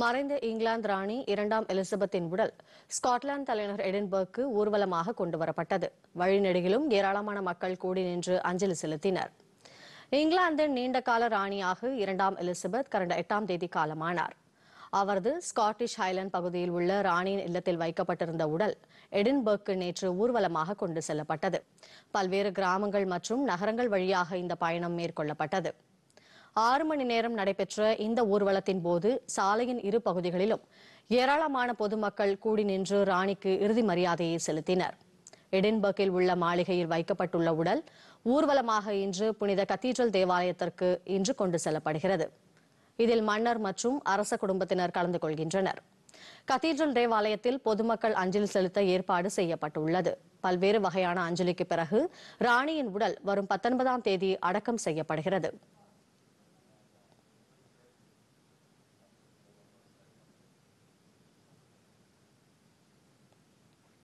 மறைந்த இங்கிலாந்து ராணி இரண்டாம் எலிசபெத்தின் உடல் ஸ்காட்லாந்து தலைநகர் எடின்பர்க்கு ஊர்வலமாக கொண்டுவரப்பட்டது வழிநெடுகிலும் ஏராளமான மக்கள் கூடி நின்று அஞ்சலி செலுத்தினர் இங்கிலாந்தின் நீண்டகால ராணியாக இரண்டாம் எலிசபெத் கடந்த எட்டாம் தேதி காலமானார் அவரது ஸ்காட்டிஷ் ஹைலண்ட் பகுதியில் உள்ள ராணியின் இல்லத்தில் வைக்கப்பட்டிருந்த உடல் எடின்பர்க்கு நேற்று ஊர்வலமாக கொண்டு செல்லப்பட்டது பல்வேறு கிராமங்கள் மற்றும் நகரங்கள் வழியாக இந்த பயணம் மேற்கொள்ளப்பட்டது ஆறு மணி நேரம் நடைபெற்ற இந்த ஊர்வலத்தின் போது சாலையின் இரு பகுதிகளிலும் ஏராளமான பொதுமக்கள் கூடி நின்று ராணிக்கு இறுதி மரியாதையை செலுத்தினர் எடின்பர்க்கில் உள்ள மாளிகையில் வைக்கப்பட்டுள்ள உடல் ஊர்வலமாக இன்று புனித கத்தீட்ரல் தேவாலயத்திற்கு இன்று கொண்டு செல்லப்படுகிறது இதில் மன்னர் மற்றும் அரச குடும்பத்தினர் கலந்து கொள்கின்றனர் கத்தீட்ரல் தேவாலயத்தில் பொதுமக்கள் அஞ்சலி செலுத்த ஏற்பாடு செய்யப்பட்டுள்ளது பல்வேறு வகையான அஞ்சலிக்கு பிறகு ராணியின் உடல் வரும் பத்தொன்பதாம் தேதி அடக்கம் செய்யப்படுகிறது